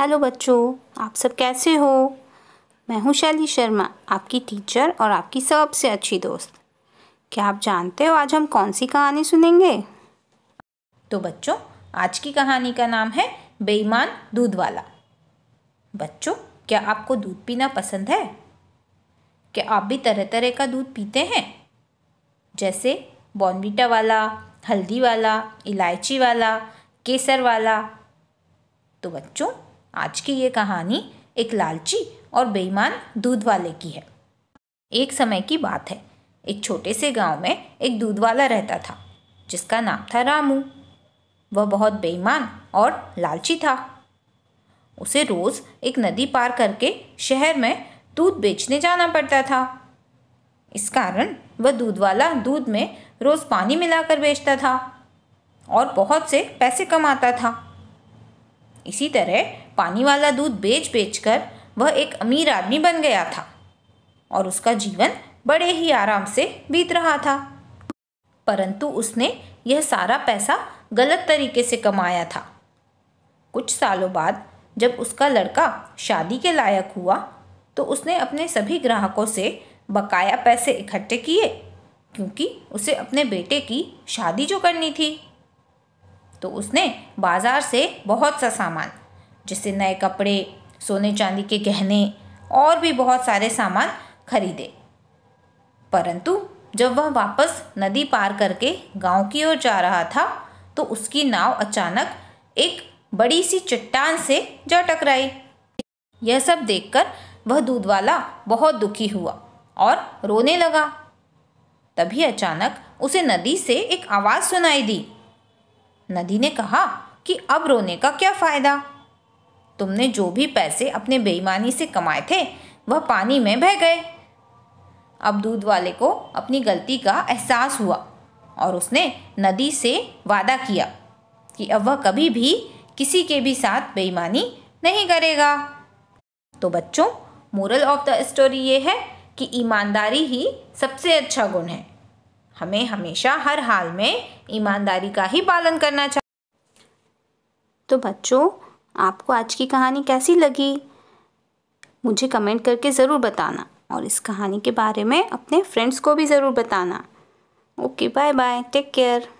hello बच्चों आप सब कैसे हो मैं हूं शैली शर्मा आपकी टीचर और आपकी सबसे अच्छी दोस्त क्या आप जानते हो आज हम कौन सी कहानी सुनेंगे तो बच्चों आज की कहानी का नाम है बेईमान दूध वाला बच्चों क्या आपको दूध पीना पसंद है क्या आप भी तरह तरह का दूध पीते हैं जैसे बॉनबीटा वाला हल्दी वाला इलायची वाला केसर वाला तो बच्चों आज की ये कहानी एक लालची और बेईमान दूध वाले की है एक समय की बात है एक छोटे से गांव में एक दूध वाला रहता था जिसका नाम था रामू वह बहुत बेईमान और लालची था उसे रोज़ एक नदी पार करके शहर में दूध बेचने जाना पड़ता था इस कारण वह दूध वाला दूध में रोज़ पानी मिलाकर बेचता था और बहुत से पैसे कमाता था इसी तरह पानी वाला दूध बेच बेच कर वह एक अमीर आदमी बन गया था और उसका जीवन बड़े ही आराम से बीत रहा था परंतु उसने यह सारा पैसा गलत तरीके से कमाया था कुछ सालों बाद जब उसका लड़का शादी के लायक हुआ तो उसने अपने सभी ग्राहकों से बकाया पैसे इकट्ठे किए क्योंकि उसे अपने बेटे की शादी जो करनी थी तो उसने बाज़ार से बहुत सा सामान जिससे नए कपड़े सोने चांदी के गहने और भी बहुत सारे सामान खरीदे परंतु जब वह वापस नदी पार करके गांव की ओर जा रहा था तो उसकी नाव अचानक एक बड़ी सी चट्टान से जा टकराई यह सब देखकर वह दूध वाला बहुत दुखी हुआ और रोने लगा तभी अचानक उसे नदी से एक आवाज़ सुनाई दी नदी ने कहा कि अब रोने का क्या फ़ायदा तुमने जो भी पैसे अपने बेईमानी से कमाए थे वह पानी में बह गए अब दूध वाले को अपनी गलती का एहसास हुआ और उसने नदी से वादा किया कि अब वह कभी भी किसी के भी साथ बेईमानी नहीं करेगा तो बच्चों मोरल ऑफ द स्टोरी ये है कि ईमानदारी ही सबसे अच्छा गुण है हमें हमेशा हर हाल में ईमानदारी का ही पालन करना चाहिए तो बच्चों आपको आज की कहानी कैसी लगी मुझे कमेंट करके ज़रूर बताना और इस कहानी के बारे में अपने फ्रेंड्स को भी ज़रूर बताना okay bye bye take care